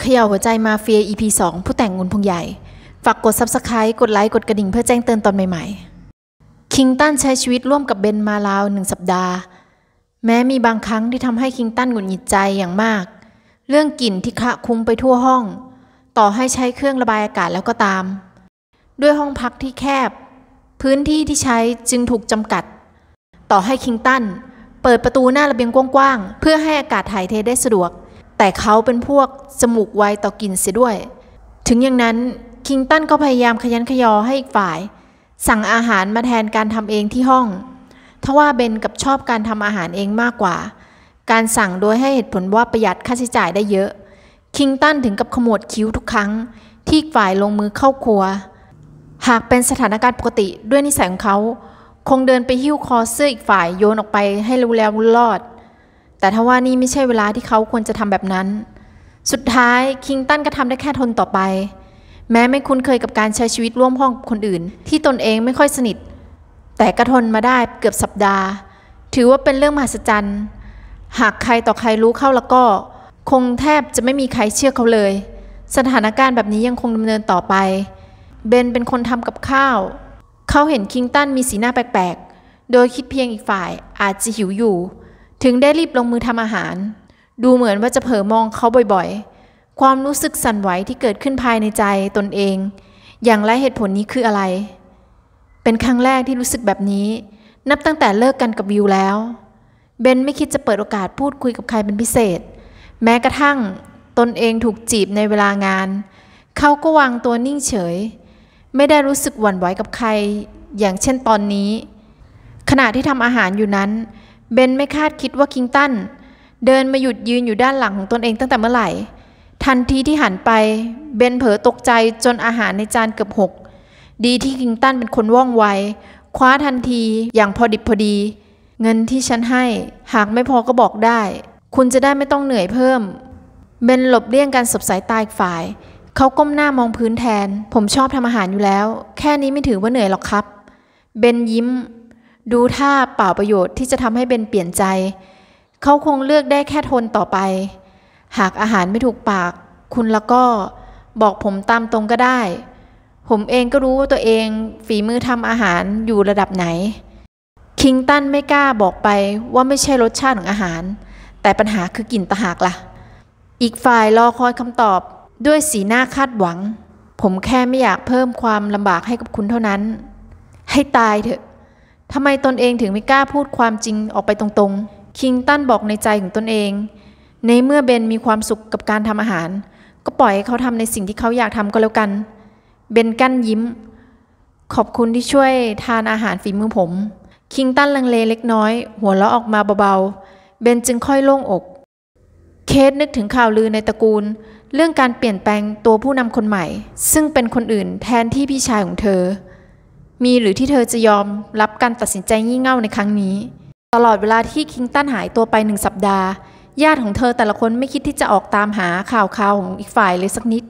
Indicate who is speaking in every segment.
Speaker 1: เขย่าหัวใจมาเฟีย EP 2 ผู้แต่งงุนพงใหญ่ ฝากกด Subscribe กดไลค์ กดกระดิ่งเพื่อแจ้งเตือนตอนใหม่ๆ คิงตันใช้ชีวิตร่วมกับเบนมาลาวหนึ่งสัปดาห์ แม้มีบางครั้งที่ทำให้คิงตันหงุดหงิดใจอย่างมาก เรื่องกลิ่นที่คะคุ้งไปทั่วห้อง ต่อให้ใช้เครื่องระบายอากาศแล้วก็ตาม ด้วยห้องพักที่แคบ พื้นที่ที่ใช้จึงถูกจำกัด ต่อให้คิงตันเปิดประตูหน้าระเบียงกว้างๆ เพื่อให้อากาศถ่ายเทได้สะดวกแต่เขาเป็นพวกจมูกไวต่อกลิ่นเสียด้วย ถึงอย่างนั้นคิงตันก็พยายามขยันขยอ ให้อีกฝ่าย สั่งอาหารมาแทนการทำเองที่ห้องทว่าเบนกับชอบการทำอาหารเองมากกว่า การสั่งโดยให้เหตุผลว่าประหยัดค่าใช้จ่ายได้เยอะ คิงตันถึงกับขมวดคิ้วทุกครั้ง ที่ฝ่ายลงมือเข้าครัว หากเป็นสถานการณ์ปกติด้วยนิสัยของเขาคงเดินไปหิ้วคอเสื้ออีกฝ่ายโยนออกไปให้รู้แล้วรอดแต่ทว่านี่ไม่ใช่เวลาที่เขาควรจะทำแบบนั้น สุดท้ายคิงตันก็ทำได้แค่ทนต่อไป แม้ไม่คุ้นเคยกับการใช้ชีวิตร่วมห้องกับคนอื่น ที่ตนเองไม่ค่อยสนิท แต่ก็ทนมาได้เกือบสัปดาห์ ถือว่าเป็นเรื่องมหัศจรรย์ หากใครต่อใครรู้เข้าแล้วก็ คงแทบจะไม่มีใครเชื่อเขาเลย สถานการณ์แบบนี้ยังคงดำเนินต่อไป เบนเป็นคนทำกับข้าว เขาเห็นคิงตันมีสีหน้าแปลกๆ โดยคิดเพียงอีกฝ่ายอาจจะหิวอยู่ถึงได้รีบลงมือทำอาหาร ดูเหมือนว่าจะเผลอมองเขาบ่อยๆ ความรู้สึกสั่นไหวที่เกิดขึ้นภายในใจตนเอง อย่างไรเหตุผลนี้คืออะไร เป็นครั้งแรกที่รู้สึกแบบนี้ นับตั้งแต่เลิกกันกับวิวแล้ว เบนไม่คิดจะเปิดโอกาสพูดคุยกับใครเป็นพิเศษ แม้กระทั่งตนเองถูกจีบในเวลางาน เขาก็วางตัวนิ่งเฉย ไม่ได้รู้สึกหวั่นไหวกับใคร อย่างเช่นตอนนี้ ขณะที่ทำอาหารอยู่นั้นเบนไม่คาดคิดว่า คิงตันเดินมาหยุดยืนอยู่ด้านหลังของตนเองตั้งแต่เมื่อไหร่ทันทีที่หันไป เบนเผลอตกใจจนอาหารในจานเกือบหก ดีที่คิงตันเป็นคนว่องไว คว้าทันทีอย่างพอดิบ พอดี เงินที่ฉันให้หากไม่พอก็บอกได้ คุณจะได้ไม่ต้องเหนื่อยเพิ่มเบนหลบเลี่ยงการสบสายตายกฝ่าย เขาก้มหน้ามองพื้นแทน ผมชอบทำอาหารอยู่แล้ว แค่นี้ไม่ถือว่าเหนื่อยหรอกครับเบนยิ้มดูท่าเปล่าประโยชน์ที่จะทำให้เบนเปลี่ยนใจ เขาคงเลือกได้แค่ทนต่อไป หากอาหารไม่ถูกปาก คุณละก็บอกผมตามตรงก็ได้ ผมเองก็รู้ว่าตัวเอง ฝีมือทำอาหารอยู่ระดับไหน คิงตันไม่กล้าบอกไปว่าไม่ใช่รสชาติของอาหาร แต่ปัญหาคือกลิ่นตะหากละ่ะ อีกฝ่ายรอคอยคำตอบด้วยสีหน้าคาดหวัง ผมแค่ไม่อยากเพิ่มความลำบากให้กับคุณเท่านั้น ให้ตายเถอะทำไมตนเองถึงไม่กล้าพูดความจริงออกไปตรงๆ คิงตันบอกในใจของตนเอง ในเมื่อเบนมีความสุขกับการทำอาหาร ก็ปล่อยให้เขาทำในสิ่งที่เขาอยากทำก็แล้วกัน เบนกั้นยิ้ม ขอบคุณที่ช่วยทานอาหารฝีมือผม คิงตันลังเลเล็กน้อย หัวเราะออกมาเบาๆ เบนจึงค่อยโล่งอก เคสนึกถึงข่าวลือในตระกูล เรื่องการเปลี่ยนแปลงตัวผู้นำคนใหม่ ซึ่งเป็นคนอื่น แทนที่พี่ชายของเธอมีหรือที่เธอจะยอมรับการตัดสินใจงี่เง่าในครั้งนี้ ตลอดเวลาที่คิงตันหายตัวไปหนึ่งสัปดาห์ญาติของเธอแต่ละคนไม่คิดที่จะออกตามหาข่าวคราวของอีกฝ่ายเลยสักนิด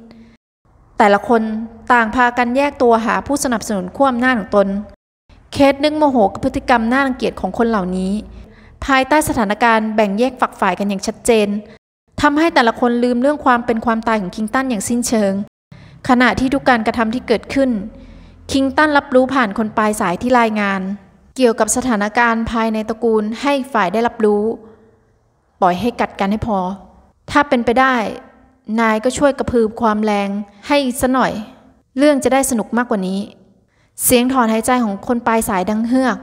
Speaker 1: แต่ละคนต่างพากันแยกตัวหาผู้สนับสนุนขวมหน้าของตน เคสนึกโมโหกับพฤติกรรมน่ารังเกียจของคนเหล่านี้ ภายใต้สถานการณ์แบ่งแยกฝักฝ่ายกันอย่างชัดเจนทำให้แต่ละคนลืมเรื่องความเป็นความตายของคิงตันอย่างสิ้นเชิง ขณะที่ทุกการกระทำที่เกิดขึ้นคิงตันรับรู้ผ่านคนปลายสายที่รายงาน เกี่ยวกับสถานการณ์ภายในตระกูลให้ฝ่ายได้รับรู้ ปล่อยให้กัดกันให้พอ ถ้าเป็นไปได้ นายก็ช่วยกระพือความแรง ให้สะหน่อย เรื่องจะได้สนุกมากกว่านี้ เสียงถอนหายใจของคนปลายสายดังเฮือก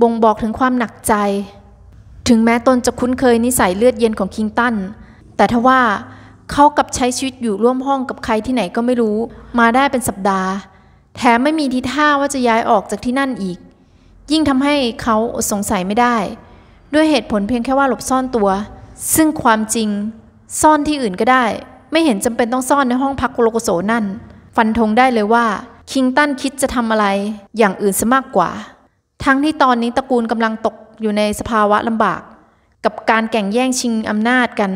Speaker 1: บ่งบอกถึงความหนักใจ ถึงแม้ตนจะคุ้นเคยนิสัยเลือดเย็นของคิงตัน แต่ทว่าเขากับใช้ชีวิตอยู่ร่วมห้องกับใครที่ไหนก็ไม่รู้ มาได้เป็นสัปดาห์แถมไม่มีทิท่าว่าจะย้ายออกจากที่นั่นอีก ยิ่งทำให้เขาสงสัยไม่ได้ ด้วยเหตุผลเพียงแค่ว่าหลบซ่อนตัว ซึ่งความจริง ซ่อนที่อื่นก็ได้ ไม่เห็นจำเป็นต้องซ่อนในห้องพักโลโกโสนั่น ฟันธงได้เลยว่า คิงตันคิดจะทำอะไรอย่างอื่นซะมากกว่า ทั้งที่ตอนนี้ตระกูลกำลังตกอยู่ในสภาวะลำบาก กับการแข่งแย่งชิงอำนาจกัน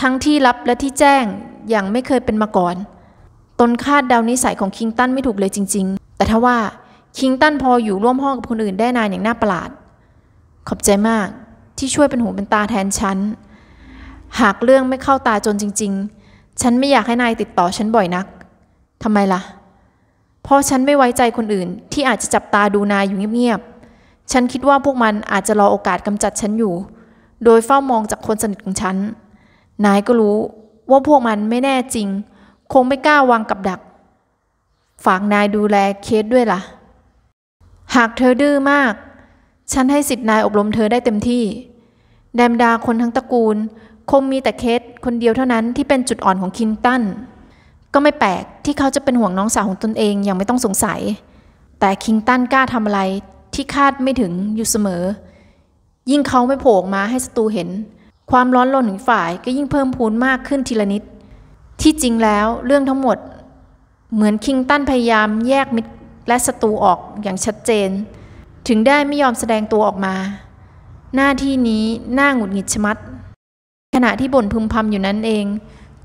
Speaker 1: ทั้งที่รับและที่แจ้งอย่างไม่เคยเป็นมาก่อนตนคาดเดานิสัยของคิงตันไม่ถูกเลยจริง ๆ แต่ทว่าคิงตันพออยู่ร่วมห้องกับคนอื่นได้นานอย่างน่าประหลาด ขอบใจมากที่ช่วยเป็นหูเป็นตาแทนฉัน หากเรื่องไม่เข้าตาจนจริง ๆ ฉันไม่อยากให้นายติดต่อฉันบ่อยนักทำไมล่ะ เพราะฉันไม่ไว้ใจคนอื่นที่อาจจะจับตาดูนายอยู่เงียบๆ ฉันคิดว่าพวกมันอาจจะรอโอกาสกำจัดฉันอยู่ โดยเฝ้ามองจากคนสนิทของฉัน นายก็รู้ว่าพวกมันไม่แน่จริงคงไม่กล้าวางกับดัก ฝากนายดูแลเคสด้วยละ่ะ หากเธอดื้อมาก ฉันให้สิทธินายอบรมเธอได้เต็มที่ แดมดาคนทั้งตระกูล คงมีแต่เคสคนเดียวเท่านั้นที่เป็นจุดอ่อนของคิงตัน ก็ไม่แปลกที่เขาจะเป็นห่วงน้องสาวของตนเองอย่างไม่ต้องสงสัย แต่คิงตันกล้าทำอะไรที่คาดไม่ถึงอยู่เสมอ ยิ่งเขาไม่โผล่มาให้ศัตรูเห็น ความร้อนรนของฝ่ายก็ยิ่งเพิ่มพูนมากขึ้นทีละนิดที่จริงแล้วเรื่องทั้งหมดเหมือนคิงตันพยายามแยกมิตรและศัตรูออกอย่างชัดเจน ถึงได้ไม่ยอมแสดงตัวออกมา หน้าที่นี้หน้าหงุดหงิดชมัด ขณะที่บ่นพึมพำอยู่นั้นเอง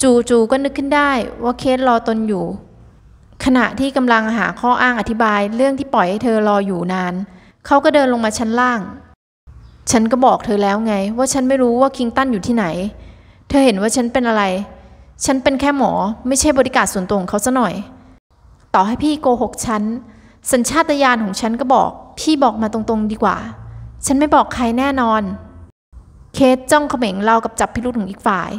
Speaker 1: จูจูก็นึกขึ้นได้ว่าเคสรอตนอยู่ ขณะที่กำลังหาข้ออ้างอธิบายเรื่องที่ปล่อยให้เธอรออยู่นาน เขาก็เดินลงมาชั้นล่าง ฉันก็บอกเธอแล้วไง ว่าฉันไม่รู้ว่าคิงตันอยู่ที่ไหน เธอเห็นว่าฉันเป็นอะไรฉันเป็นแค่หมอไม่ใช่บริการส่วนตัวของเขาซะหน่อย ต่อให้พี่โกหกฉัน สัญชาตญาณของฉันก็บอก พี่บอกมาตรงๆดีกว่า ฉันไม่บอกใครแน่นอน เคสจ้องเขม่งเรากับจับพิรุธของอีกฝ่าย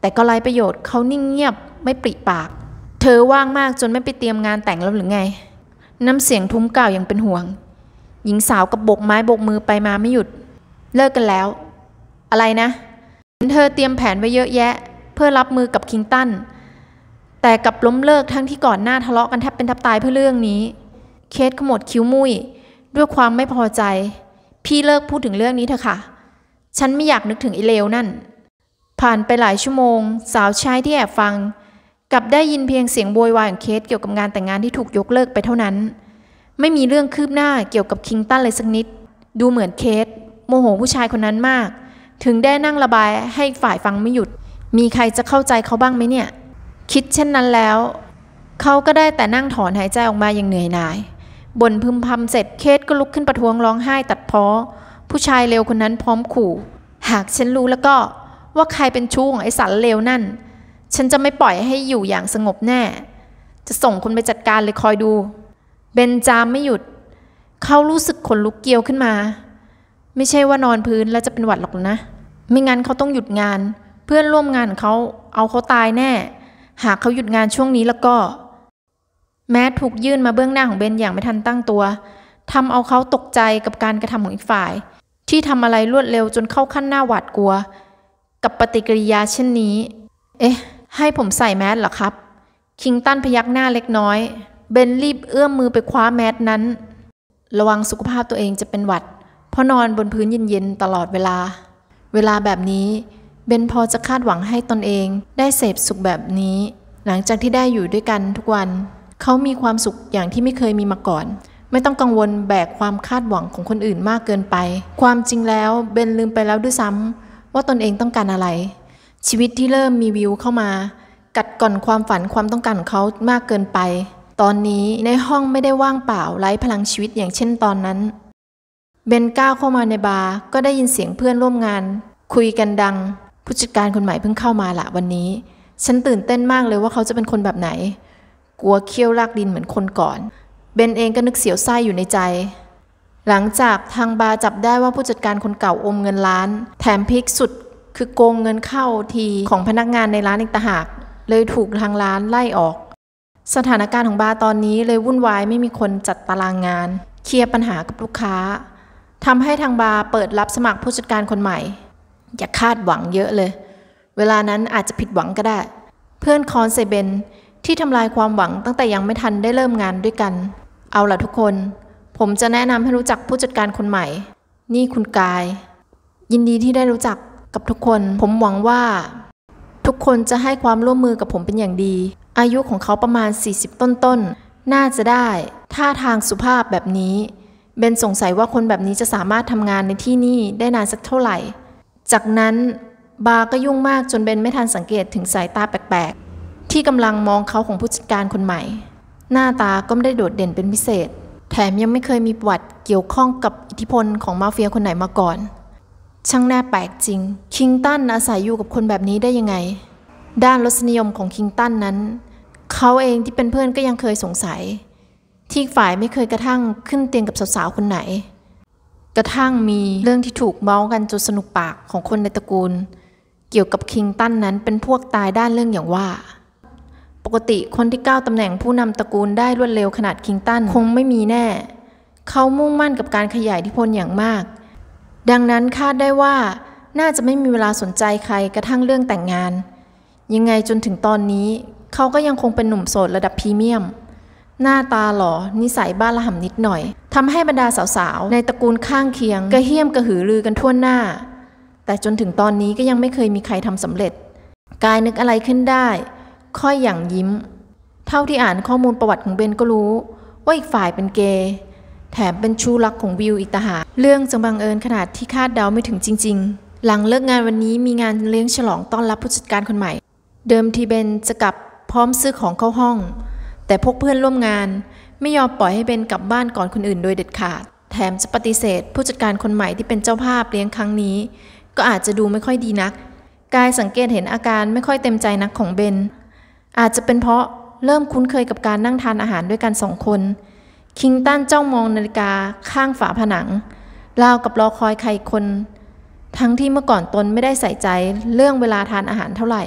Speaker 1: แต่ก็ไรประโยชน์เขานิ่งเงียบไม่ปริปาก เธอว่างมากจนไม่ไปเตรียมงานแต่งแล้วหรือไง น้ำเสียงทุ้มกล่าวอย่างเป็นห่วง หญิงสาวกับบกไม้บกมือไปมาไม่หยุด เลิกกันแล้ว อะไรนะนเธอเตรียมแผนไว้เยอะแยะเพื่อรับมือกับคิงตัน แต่กับล้มเลิกทั้งที่ก่อนหน้าทะเลาะกันแทบเป็นทับตายเพื่อเรื่องนี้ เคสขมวดคิ้วมุย้ยด้วยความไม่พอใจ พี่เลิกพูดถึงเรื่องนี้เถอะค่ะ ฉันไม่อยากนึกถึงอิเลวนั่น ผ่านไปหลายชั่วโมง สาวใช้ที่แอบฟังกลับได้ยินเพียงเสียงโวยวายของเคส เกี่ยวกับงานแต่งงานที่ถูกยกเลิกไปเท่านั้น ไม่มีเรื่องคืบหน้าเกี่ยวกับคิงตันเลยสักนิด ดูเหมือนเคส โมโหผู้ชายคนนั้นมาก ถึงได้นั่งระบายให้ฝ่ายฟังไม่หยุดมีใครจะเข้าใจเขาบ้างไหมเนี่ย คิดเช่นนั้นแล้ว เขาก็ได้แต่นั่งถอนหายใจออกมาอย่างเหนื่อยหน่าย บนพึมพำเสร็จเคสก็ลุกขึ้นประท้วงร้องไห้ตัดพ้อผู้ชายเลวคนนั้นพร้อมขู่ หากฉันรู้แล้วก็ว่าใครเป็นชู้ของไอ้สันเลวนั่น ฉันจะไม่ปล่อยให้อยู่อย่างสงบแน่ จะส่งคนไปจัดการเลยคอยดู เบนจามไม่หยุด เขารู้สึกขนลุกเกียวขึ้นมา ไม่ใช่ว่านอนพื้นแล้วจะเป็นหวัดหรอกนะ ไม่งั้นเขาต้องหยุดงานเพื่อนร่วมงานเขาเอาเขาตายแน่ หากเขาหยุดงานช่วงนี้แล้วก็ แม้ถูกยื่นมาเบื้องหน้าของเบนอย่างไม่ทันตั้งตัวทำเอาเขาตกใจกับการกระทำของอีกฝ่าย ที่ทำอะไรรวดเร็วจนเข้าขั้นหน้าหวาดกลัว กับปฏิกิริยาเช่นนี้ เอ๊ะให้ผมใส่แมสเหรอครับ คิงตันพยักหน้าเล็กน้อยเบนรีบเอื้อมมือไปคว้าแมสนั้น ระวังสุขภาพตัวเองจะเป็นหวัด เพราะนอนบนพื้นเย็นๆตลอดเวลา เวลาแบบนี้เบนพอจะคาดหวังให้ตนเอง ได้เสพสุขแบบนี้ หลังจากที่ได้อยู่ด้วยกันทุกวัน เขามีความสุขอย่างที่ไม่เคยมีมาก่อน ไม่ต้องกังวลแบกความคาดหวังของคนอื่นมากเกินไป ความจริงแล้วเบนลืมไปแล้วด้วยซ้ำว่าตนเองต้องการอะไร ชีวิตที่เริ่มมีวิวเข้ามา กัดก่อนความฝันความต้องการของเขามากเกินไป ตอนนี้ในห้องไม่ได้ว่างเปล่าไร้พลังชีวิตอย่างเช่นตอนนั้นเบนก้าวเข้ามาในบาร์ก็ได้ยินเสียงเพื่อนร่วมงาน คุยกันดังผู้จัดการคนใหม่เพิ่งเข้ามาละวันนี้ ฉันตื่นเต้นมากเลยว่าเขาจะเป็นคนแบบไหน กลัวเคี้ยวลากดินเหมือนคนก่อนเบนเองก็นึกเสียวไส้อยู่ในใจ หลังจากทางบาร์จับได้ว่าผู้จัดการคนเก่าอมเงินล้าน แถมพิกสุดคือโกงเงินเข้าทีของพนักงานในร้านอีกตะหาก เลยถูกทางร้านไล่ออก สถานการณ์ของบาร์ตอนนี้เลยวุ่นวายไม่มีคนจัดตารางงานเคลียร์ปัญหากับลูกค้าทำให้ทางบาร์เปิดรับสมัครผู้จัดการคนใหม่อย่าคาดหวังเยอะเลย เวลานั้นอาจจะผิดหวังก็ได้ เพื่อนคอนเซเบนที่ทำลายความหวังตั้งแต่ยังไม่ทันได้เริ่มงานด้วยกัน เอาล่ะทุกคน ผมจะแนะนำให้รู้จักผู้จัดการคนใหม่ นี่คุณกาย ยินดีที่ได้รู้จักกับทุกคน ผมหวังว่า ทุกคนจะให้ความร่วมมือกับผมเป็นอย่างดี อายุของเขาประมาณ 40 ต้นต้นน่าจะได้ ท่าทางสุภาพแบบนี้เบนสงสัยว่าคนแบบนี้จะสามารถทำงานในที่นี่ได้นานสักเท่าไหร่จากนั้นบาก็ยุ่งมากจนเบนไม่ทันสังเกตถึงสายตาแปลกๆ ที่กำลังมองเขาของผู้จัดการคนใหม่ หน้าตาก็ไม่ได้โดดเด่นเป็นพิเศษ แถมยังไม่เคยมีประวัติเกี่ยวข้องกับอิทธิพลของมาเฟียคนไหนมาก่อน ช่างแน่แปลกจริง คิงตันอาศัยอยู่กับคนแบบนี้ได้ยังไง ด้านรสนิยมของคิงตันนั้น เขาเองที่เป็นเพื่อนก็ยังเคยสงสัย ที่ฝ่ายไม่เคยกระทั่งขึ้นเตียงกับสาวๆคนไหนกระทั่งมีเรื่องที่ถูกเมาส์กันจนสนุกปากของคนในตระกูล เกี่ยวกับคิงตันนั้นเป็นพวกตายด้านเรื่องอย่างว่า ปกติคนที่ก้าวตำแหน่งผู้นำตระกูลได้รวดเร็วขนาดคิงตันคงไม่มีแน่ เขามุ่งมั่นกับการขยายอิทธิพลอย่างมาก ดังนั้นคาดได้ว่าน่าจะไม่มีเวลาสนใจใครกระทั่งเรื่องแต่งงาน ยังไงจนถึงตอนนี้ เขาก็ยังคงเป็นหนุ่มโสดระดับพรีเมียมหน้าตาหล่อนิสัยบ้านละห่ำนิดหน่อย ทำให้บรรดาสาวๆ ในตระกูลข้างเคียง กระเฮี้ยมกระหือรือกันทั่วหน้า แต่จนถึงตอนนี้ก็ยังไม่เคยมีใครทำสำเร็จ กายนึกอะไรขึ้นได้ ค่อยอย่างยิ้ม เท่าที่อ่านข้อมูลประวัติของเบนก็รู้ ว่าอีกฝ่ายเป็นเกย์ แถมเป็นชูรักของวิวอิตาหา เรื่องจังบังเอิญขนาดที่คาดเดาไม่ถึงจริง ๆ หลังเลิกงานวันนี้มีงานเลี้ยงฉลองต้อนรับผู้จัดการคนใหม่ เดิมทีเบนจะกลับพร้อมซื้อของเข้าห้องแต่พวกเพื่อนร่วมงานไม่ยอมปล่อยให้เบนกลับบ้านก่อนคนอื่นโดยเด็ดขาด แถมจะปฏิเสธ ผู้จัดการคนใหม่ที่เป็นเจ้าภาพเลี้ยงครั้งนี้ ก็อาจจะดูไม่ค่อยดีนัก กายสังเกตเห็นอาการไม่ค่อยเต็มใจนักของเบนอาจจะเป็นเพราะเริ่มคุ้นเคยกับการนั่งทานอาหารด้วยกันสองคน คิงตันจ้องมองนาฬิกาข้างฝาผนังราวกับรอคอยใครคน ทั้งที่เมื่อก่อนตนไม่ได้ใส่ใจเรื่องเวลาทานอาหารเท่าไหร่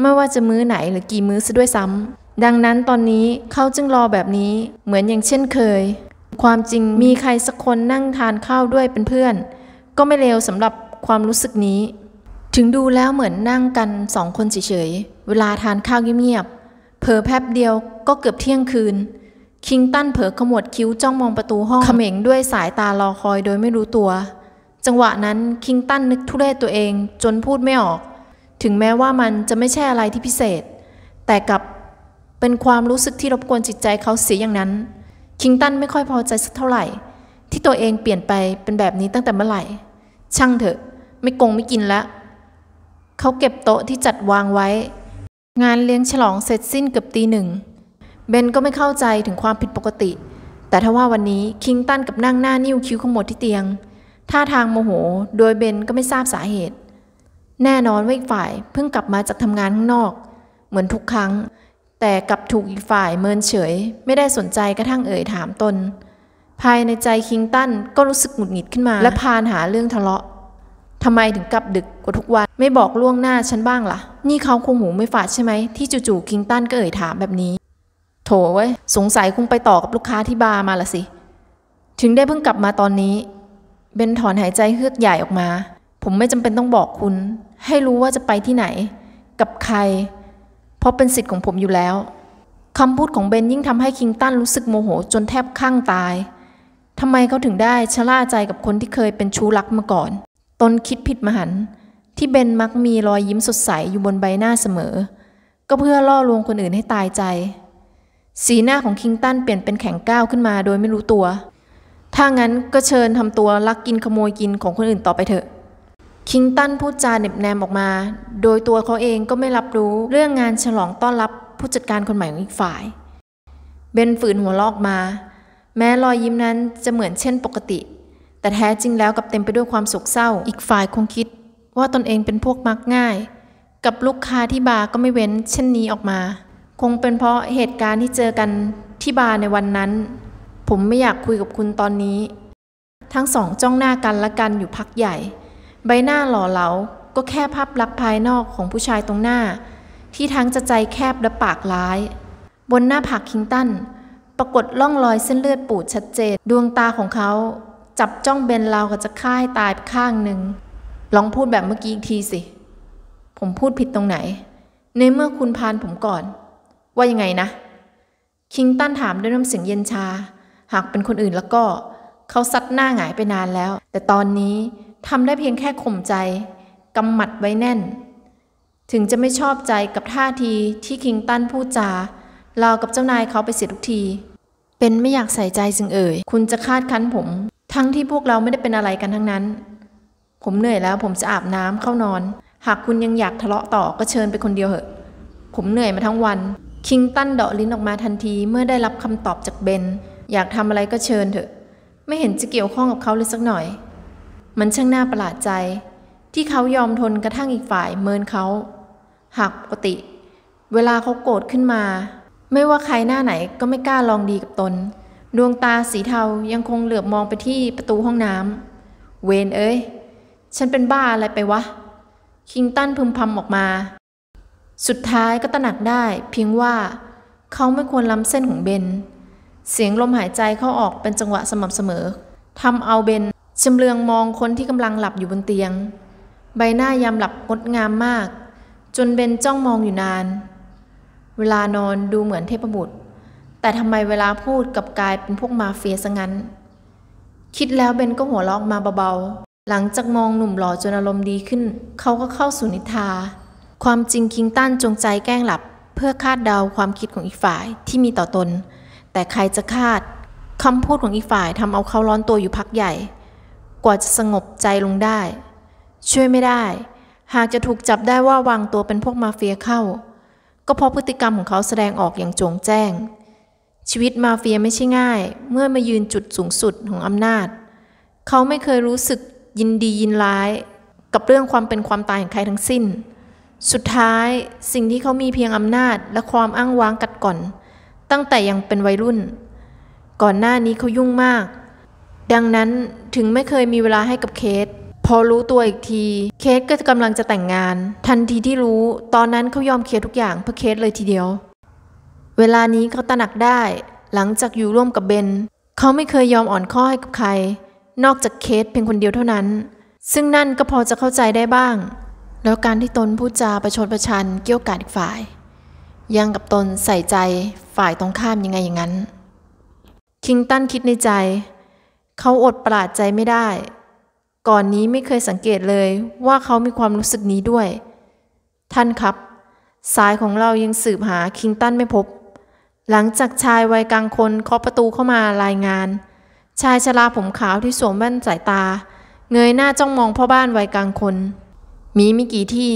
Speaker 1: ไม่ว่าจะมื้อไหนหรือกี่มื้อซะด้วยซ้ำดังนั้นตอนนี้เขาจึงรอแบบนี้เหมือนอย่างเช่นเคย ความจริงมีใครสักคนนั่งทานข้าวด้วยเป็นเพื่อน ก็ไม่เลวสำหรับความรู้สึกนี้ ถึงดูแล้วเหมือนนั่งกันสองคนเฉยๆเวลาทานข้าวเงียบๆเผลอแป๊บเดียวก็เกือบเที่ยงคืน คิงตันเผลอขมวดคิ้วจ้องมองประตูห้อง เขม่งด้วยสายตารอคอยโดยไม่รู้ตัว จังหวะนั้นคิงตันนึกทุเรศตัวเองจนพูดไม่ออก ถึงแม้ว่ามันจะไม่ใช่อะไรที่พิเศษ แต่กับเป็นความรู้สึกที่รบกวนจิตใจเขาเสียอย่างนั้น คิงตันไม่ค่อยพอใจสักเท่าไหร่ ที่ตัวเองเปลี่ยนไปเป็นแบบนี้ตั้งแต่เมื่อไหร่ ช่างเถอะ ไม่กงไม่กินละเขาเก็บโต๊ะที่จัดวางไว้ งานเลี้ยงฉลองเสร็จสิ้นเกือบตีหนึ่งเบนก็ไม่เข้าใจถึงความผิดปกติ แต่ทว่าวันนี้คิงตันกับนั่งหน้านิ้วคิ้วขมวดที่เตียงท่าทางโมโห โดยเบนก็ไม่ทราบสาเหตุ แน่นอนว่าอีกฝ่ายเพิ่งกลับมาจากทำงานข้างนอก เหมือนทุกครั้งแต่กลับถูกอีกฝ่ายเมินเฉย ไม่ได้สนใจกระทั่งเอ่ยถามตนภายในใจคิงตันก็รู้สึกหงุดหงิดขึ้นมา และพานหาเรื่องทะเลาะทำไมถึงกลับดึกกว่าทุกวัน ไม่บอกล่วงหน้าฉันบ้างละ่ะนี่เขาคงหูไม่ฝาดใช่ไหม ที่จู่ๆคิงตันก็เอ่ยถามแบบนี้ โถเว้ยสงสัยคงไปต่อกับลูกค้าที่บาร์มาละสิ ถึงได้เพิ่งกลับมาตอนนี้เบนถอนหายใจเฮือกใหญ่ออกมา ผมไม่จำเป็นต้องบอกคุณ ให้รู้ว่าจะไปที่ไหน กับใครเพราะเป็นสิทธิ์ของผมอยู่แล้วคำพูดของเบนยิ่งทำให้คิงตันรู้สึกโมโหจนแทบข้างตายทำไมเขาถึงได้ชะล่าใจกับคนที่เคยเป็นชู้รักมาก่อน ตนคิดผิดมหัน ที่เบนมักมีรอยยิ้มสดใสอยู่บนใบหน้าเสมอ ก็เพื่อล่อลวงคนอื่นให้ตายใจ สีหน้าของคิงตันเปลี่ยนเป็นแข็งก้าวขึ้นมาโดยไม่รู้ตัว ถ้างั้นก็เชิญทำตัวลักกินขโมยกินของคนอื่นต่อไปเถอะคิงตันพูดจาเน็บแนมออกมา โดยตัวเขาเองก็ไม่รับรู้เรื่องงานฉลองต้อนรับผู้จัดการคนใหม่ของอีกฝ่าย เบนฝืนหัวลอกมา แม้รอยยิ้มนั้นจะเหมือนเช่นปกติ แต่แท้จริงแล้วกับเต็มไปด้วยความโศกเศร้า อีกฝ่ายคงคิด ว่าตนเองเป็นพวกมักง่าย กับลูกค้าที่บาร์ก็ไม่เว้นเช่นนี้ออกมา คงเป็นเพราะเหตุการณ์ที่เจอกันที่บาร์ในวันนั้น ผมไม่อยากคุยกับคุณตอนนี้ ทั้งสองจ้องหน้ากันและกันอยู่พักใหญ่ใบหน้าหล่อเหลาก็แค่ภาพลักษณ์ภายนอกของผู้ชายตรงหน้า ที่ทั้งจะใจแคบและปากร้าย บนหน้าผากคิงตันปรากฏล่องรอยเส้นเลือดปูดชัดเจนดวงตาของเขา จับจ้องเบนเราก็จะค่ายตายข้างหนึ่งลองพูดแบบเมื่อกี้อีกทีสิ ผมพูดผิดตรงไหน ในเมื่อคุณพานผมก่อน ว่ายังไงนะ คิงตันถามด้วยน้ำเสียงเย็นชา หากเป็นคนอื่นแล้วก็ เขาซัดหน้าหงายไปนานแล้ว แต่ตอนนี้ทำได้เพียงแค่ข่มใจกำหมัดไว้แน่น ถึงจะไม่ชอบใจกับท่าทีที่คิงตันพูดจาเรากับเจ้านายเขาไปเสียทุกที เป็นไม่อยากใส่ใจจึงเอ่ยคุณจะคาดคั้นผม ทั้งที่พวกเราไม่ได้เป็นอะไรกันทั้งนั้น ผมเหนื่อยแล้ว ผมจะอาบน้ำเข้านอน หากคุณยังอยากทะเลาะต่อก็เชิญไปคนเดียวเหอะ ผมเหนื่อยมาทั้งวัน คิงตันเดาะลิ้นออกมาทันทีเมื่อได้รับคำตอบจากเบนอยากทำอะไรก็เชิญเถอะ ไม่เห็นจะเกี่ยวข้องกับเขาเลยสักหน่อยมันช่างน่าประหลาดใจ ที่เขายอมทนกระทั่งอีกฝ่ายเมินเขาหากปกติ เวลาเขาโกรธขึ้นมา ไม่ว่าใครหน้าไหนก็ไม่กล้าลองดีกับตนดวงตาสีเทายังคงเหลือบมองไปที่ประตูห้องน้ำเวนเอ้ยฉันเป็นบ้าอะไรไปวะ คิงตันพึมพำออกมา สุดท้ายก็ตระหนักได้ เพียงว่าเขาไม่ควรล้ำเส้นของเบน เสียงลมหายใจเข้าออกเป็นจังหวะสม่ำเสมอทำเอาเบนชำเลืองมองคนที่กำลังหลับอยู่บนเตียง ใบหน้ายามหลับงดงามมาก จนเบนจ้องมองอยู่นาน เวลานอนดูเหมือนเทพบุตร แต่ทำไมเวลาพูดกับกายเป็นพวกมาเฟียซะงั้น คิดแล้วเบนก็หัวลอกมาเบาๆหลังจากมองหนุ่มหล่อจนอารมณ์ดีขึ้น เขาก็เข้าสู่นิทาความจริงคิงตันจงใจแกล้งหลับเพื่อคาดเดาความคิดของอีกฝ่ายที่มีต่อตน แต่ใครจะคาดคำพูดของอีกฝ่ายทำเอาเขาร้อนตัวอยู่พักใหญ่กว่าจะสงบใจลงได้ ช่วยไม่ได้ หากจะถูกจับได้ว่าวางตัวเป็นพวกมาเฟียเข้า ก็เพราะพฤติกรรมของเขาแสดงออกอย่างโจงแจ้ง ชีวิตมาเฟียไม่ใช่ง่าย เมื่อมายืนจุดสูงสุดของอำนาจ เขาไม่เคยรู้สึกยินดียินร้าย กับเรื่องความเป็นความตายของใครทั้งสิ้น สุดท้ายสิ่งที่เขามีเพียงอำนาจและความอ้างว้างกัดก่อน ตั้งแต่ยังเป็นวัยรุ่น ก่อนหน้านี้เขายุ่งมากดังนั้นถึงไม่เคยมีเวลาให้กับเคสพอรู้ตัวอีกที เคสก็กำลังจะแต่งงาน ทันทีที่รู้ ตอนนั้นเขายอมเคลียร์ทุกอย่างเพื่อเคสเลยทีเดียว เวลานี้เขาตระหนักได้ หลังจากอยู่ร่วมกับเบนเขาไม่เคยยอมอ่อนข้อให้กับใคร นอกจากเคสเพียงคนเดียวเท่านั้น ซึ่งนั่นก็พอจะเข้าใจได้บ้าง แล้วการที่ตนพูดจาประชดประชันเกี่ยวกาดอีกฝ่าย ยังกับตนใส่ใจฝ่ายตรงข้ามยังไงอย่างนั้นคิงตันคิดในใจเขาอดประหลาดใจไม่ได้ ก่อนนี้ไม่เคยสังเกตเลยว่าเขามีความรู้สึกนี้ด้วย ท่านครับ สายของเรายังสืบหาคิงตันไม่พบ หลังจากชายวัยกลางคนเคาะประตูเข้ามารายงาน ชายชราผมขาวที่สวมแว่นสายตา เงยหน้าจ้องมองพ่อบ้านวัย กลางคน มีไม่กี่ที่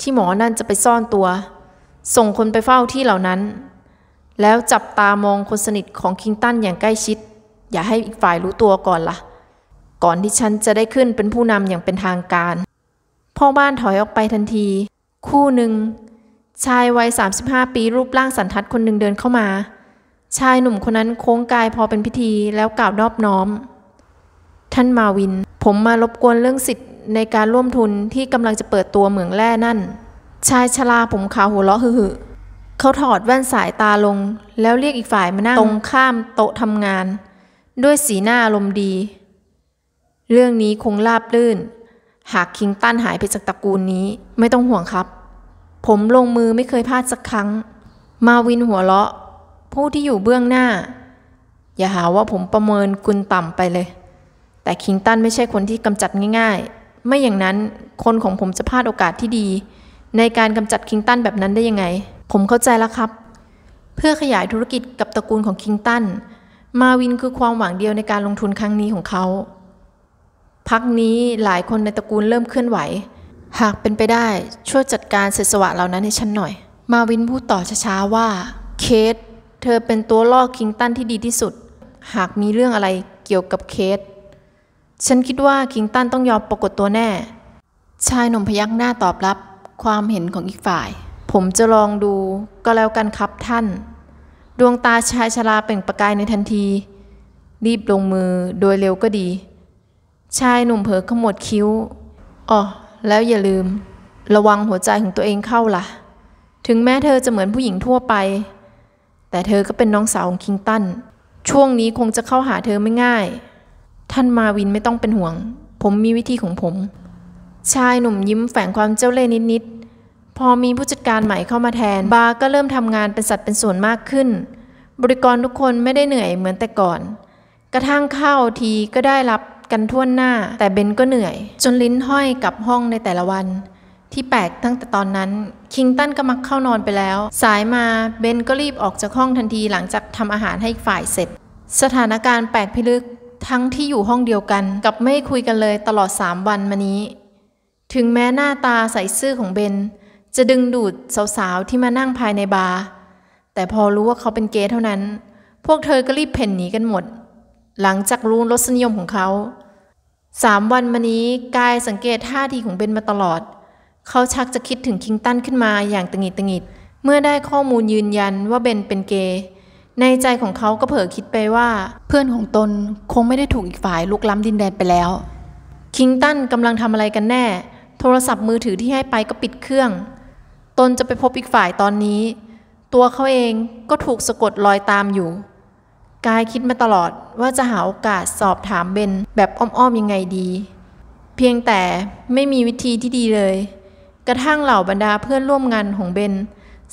Speaker 1: ที่หมอนั่นจะไปซ่อนตัว ส่งคนไปเฝ้าที่เหล่านั้น แล้วจับตามองคนสนิทของคิงตันอย่างใกล้ชิดอย่าให้อีกฝ่ายรู้ตัวก่อนละ่ะ ก่อนที่ฉันจะได้ขึ้นเป็นผู้นำอย่างเป็นทางการ พ่อบ้านถอยออกไปทันที คู่หนึ่ง ชายวัย35 ปีรูปร่างสันทัดคนหนึ่งเดินเข้ามา ชายหนุ่มคนนั้นโค้งกายพอเป็นพิธีแล้วกล่าวนอบน้อม ท่านมาวิน ผมมารบกวนเรื่องสิทธิ์ ในการร่วมทุนที่กำลังจะเปิดตัวเหมืองแร่นั่น ชายชราผมขาวหัวเราะหือเขาถอดแว่นสายตาลง แล้วเรียกอีกฝ่ายมานั่งตรงข้ามโต๊ะทำงานด้วยสีหน้าอารมณ์ดี เรื่องนี้คงราบลื่น หากคิงตันหายไปจากตระกูลนี้ไม่ต้องห่วงครับ ผมลงมือไม่เคยพลาดสักครั้ง มาวินหัวเราะ ผู้ที่อยู่เบื้องหน้า อย่าหาว่าผมประเมินคุณต่ำไปเลย แต่คิงตันไม่ใช่คนที่กำจัดง่าย ๆ ไม่อย่างนั้นคนของผมจะพลาดโอกาสที่ดี ในการกำจัดคิงตันแบบนั้นได้ยังไง ผมเข้าใจแล้วครับ เพื่อขยายธุรกิจกับตระกูลของคิงตันมาวินคือความหวังเดียวในการลงทุนครั้งนี้ของเขา พักนี้หลายคนในตระกูลเริ่มเคลื่อนไหว หากเป็นไปได้ช่วยจัดการเศษสวะเหล่านั้นให้ฉันหน่อย มาวินพูดต่อช้าๆว่า เคส เธอเป็นตัวล่อคิงตันที่ดีที่สุด หากมีเรื่องอะไรเกี่ยวกับเคสฉันคิดว่าคิงตันต้องยอมปรากฏตัวแน่ ชายหนุ่มพยักหน้าตอบรับความเห็นของอีกฝ่าย ผมจะลองดูก็แล้วกันครับท่านดวงตาชายชราเปล่งประกายในทันที รีบลงมือโดยเร็วก็ดี ชายหนุ่มเผลอขมวดคิ้วอ๋อแล้วอย่าลืม ระวังหัวใจของตัวเองเข้าละ่ะ ถึงแม้เธอจะเหมือนผู้หญิงทั่วไป แต่เธอก็เป็นน้องสาวของคิงตัน ช่วงนี้คงจะเข้าหาเธอไม่ง่าย ท่านมาวินไม่ต้องเป็นห่วง ผมมีวิธีของผม ชายหนุ่มยิ้มแฝงความเจ้าเล่ห์นิดๆพอมีผู้จัดการใหม่เข้ามาแทน บาร์ก็เริ่มทำงานเป็นสัดเป็นส่วนมากขึ้น บริกรทุกคนไม่ได้เหนื่อยเหมือนแต่ก่อน กระทั่งเข้าทีก็ได้รับกันทั่วหน้า แต่เบนก็เหนื่อย จนลิ้นห้อยกับห้องในแต่ละวัน ที่แปลกตั้งแต่ตอนนั้น คิงตันก็มักเข้านอนไปแล้ว สายมาเบนก็รีบออกจากห้องทันทีหลังจากทำอาหารให้อีกฝ่ายเสร็จ สถานการณ์แปลกพิลึกทั้งที่อยู่ห้องเดียวกันกับไม่คุยกันเลยตลอด3วันมานี้ ถึงแม้หน้าตาใส่ซื่อของเบนจะดึงดูดสาวๆที่มานั่งภายในบาร์ แต่พอรู้ว่าเขาเป็นเกย์เท่านั้น พวกเธอก็รีบเพ่นหนีกันหมด หลังจากรู้รสนิยมของเขาสามวันมานี้กายสังเกตท่าทีของเบนมาตลอด เขาชักจะคิดถึงคิงตันขึ้นมาอย่างตงิดตงิดเมื่อได้ข้อมูลยืนยันว่าเบนเป็นเกย์ ในใจของเขาก็เผลอคิดไปว่าเพื่อนของตนคงไม่ได้ถูกอีกฝ่ายลุกล้ำดินแดนไปแล้ว คิงตันกำลังทำอะไรกันแน่ โทรศัพท์มือถือที่ให้ไปก็ปิดเครื่องตนจะไปพบอีกฝ่ายตอนนี้ ตัวเขาเองก็ถูกสะกดรอยตามอยู่กายคิดมาตลอดว่าจะหาโอกาสสอบถามเบน แบบอ้อม ๆ ยังไงดี เพียงแต่ไม่มีวิธีที่ดีเลย กระทั่งเหล่าบรรดาเพื่อนร่วมงานของเบน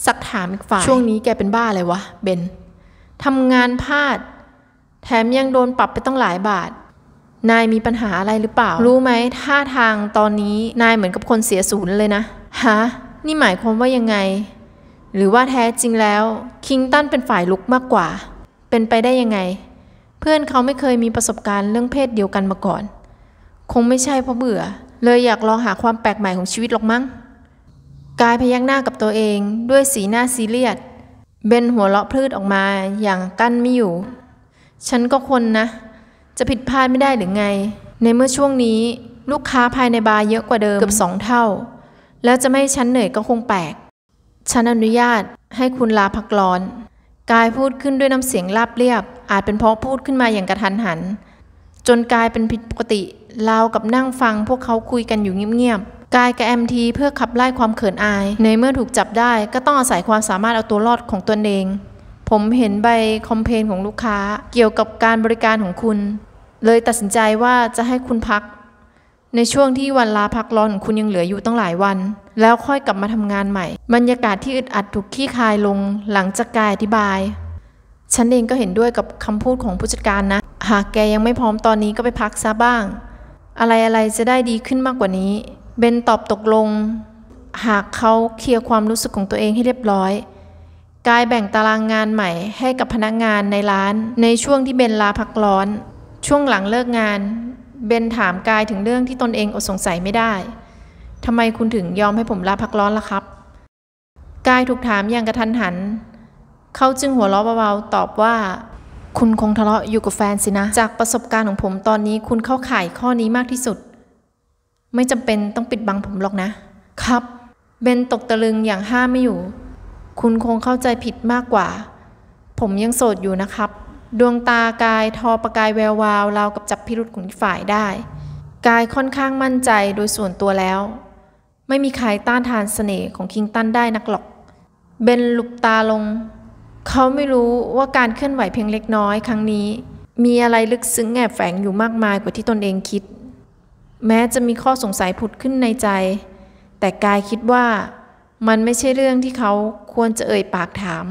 Speaker 1: สักถามอีกฝ่ายช่วงนี้แกเป็นบ้าเลยวะเบนทำงานพลาด แถมยังโดนปรับไปต้องหลายบาท นายมีปัญหาอะไรหรือเปล่ารู้ไหมท่าทางตอนนี้นายเหมือนกับคนเสียศูนย์เลยนะ ฮะนี่หมายความว่ายังไง หรือว่าแท้จริงแล้วคิงตันเป็นฝ่ายลุกมากกว่า เป็นไปได้ยังไง เพื่อนเขาไม่เคยมีประสบการณ์เรื่องเพศเดียวกันมาก่อน คงไม่ใช่เพราะเบื่อ เลยอยากลองหาความแปลกใหม่ของชีวิตหรอกมั้งกายพยักหน้ากับตัวเองด้วยสีหน้าซีเรียสเบนหัวเราะพืดออกมาอย่างกั้นไม่อยู่ ฉันก็คนนะ จะผิดพลาดไม่ได้หรือไง ในเมื่อช่วงนี้ลูกค้าภายในบาร์เยอะกว่าเดิมเกือบสองเท่าแล้วจะไม่ฉันเหนื่อยก็คงแปลก ฉันอนุญาตให้คุณลาพักร้อน กายพูดขึ้นด้วยน้ำเสียงราบเรียบ อาจเป็นเพราะพูดขึ้นมาอย่างกระทันหัน จนกายเป็นผิดปกติเรากับนั่งฟังพวกเขาคุยกันอยู่เงียบๆ กายกับแอมทีเพื่อขับไล่ความเขินอาย ในเมื่อถูกจับได้ก็ต้องอาศัยความสามารถเอาตัวรอดของตนเอง ผมเห็นใบคอมเพนของลูกค้าเกี่ยวกับการบริการของคุณ เลยตัดสินใจว่าจะให้คุณพักในช่วงที่วันลาพักร้อนคุณยังเหลืออยู่ตั้งหลายวัน แล้วค่อยกลับมาทำงานใหม่บรรยากาศที่อึดอัดถูกขี้คายลงหลังจากกายอธิบาย ฉันเองก็เห็นด้วยกับคำพูดของผู้จัดการนะหากแกยังไม่พร้อมตอนนี้ก็ไปพักซะบ้าง อะไรๆจะได้ดีขึ้นมากกว่านี้เบนตอบตกลง หากเขาเคลียร์ความรู้สึกของตัวเองให้เรียบร้อย กายแบ่งตารางงานใหม่ ให้กับพนักงานในร้าน ในช่วงที่เบนลาพักร้อน ช่วงหลังเลิกงานเบนถามกายถึงเรื่องที่ตนเองอดสงสัยไม่ได้ ทำไมคุณถึงยอมให้ผมลาพักร้อนล่ะครับ กายถูกถามอย่างกระทันหัน เขาจึงหัวเราะเบาๆตอบว่า คุณคงทะเลาะอยู่กับแฟนสินะ จากประสบการณ์ของผมตอนนี้คุณเข้าข่ายข้อนี้มากที่สุด ไม่จำเป็นต้องปิดบังผมหรอกนะ ครับ เบนตกตะลึงอย่างห้ามไม่อยู่ คุณคงเข้าใจผิดมากกว่า ผมยังโสดอยู่นะครับดวงตากายทอประกายแวววาวราวกับจับพิรุษของฝ่ายได้กายค่อนข้างมั่นใจโดยส่วนตัวแล้ว ไม่มีใครต้านทานเสน่ห์ของคิงตันได้นักหรอกเบนหลุบตาลง เขาไม่รู้ว่าการเคลื่อนไหวเพียงเล็กน้อยครั้งนี้ มีอะไรลึกซึ้งแอบแฝงอยู่มากมายกว่าที่ตนเองคิด แม้จะมีข้อสงสัยผุดขึ้นในใจ แต่กายคิดว่า มันไม่ใช่เรื่องที่เขาควรจะเอ่ยปากถาม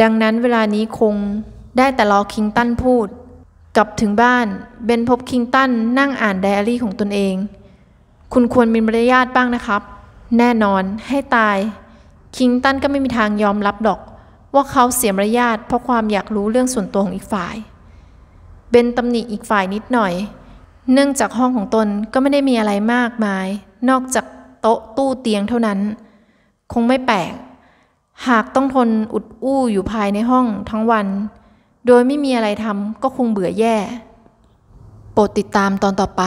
Speaker 1: ดังนั้นเวลานี้คงได้แต่รอคิงตันพูดกลับถึงบ้าน เบนพบคิงตันนั่งอ่านไดอารี่ของตนเอง คุณควรมีมารยาทบ้างนะครับ แน่นอนให้ตาย คิงตันก็ไม่มีทางยอมรับดอก ว่าเขาเสียมารยาท เพราะความอยากรู้เรื่องส่วนตัวของอีกฝ่ายเบนตำหนิอีกฝ่ายนิดหน่อย เนื่องจากห้องของตนก็ไม่ได้มีอะไรมากมาย นอกจากโต๊ะตู้เตียงเท่านั้น คงไม่แปลกหากต้องทนอุดอู้อยู่ภายในห้องทั้งวันโดยไม่มีอะไรทำก็คงเบื่อแย่ โปรดติดตามตอนต่อไป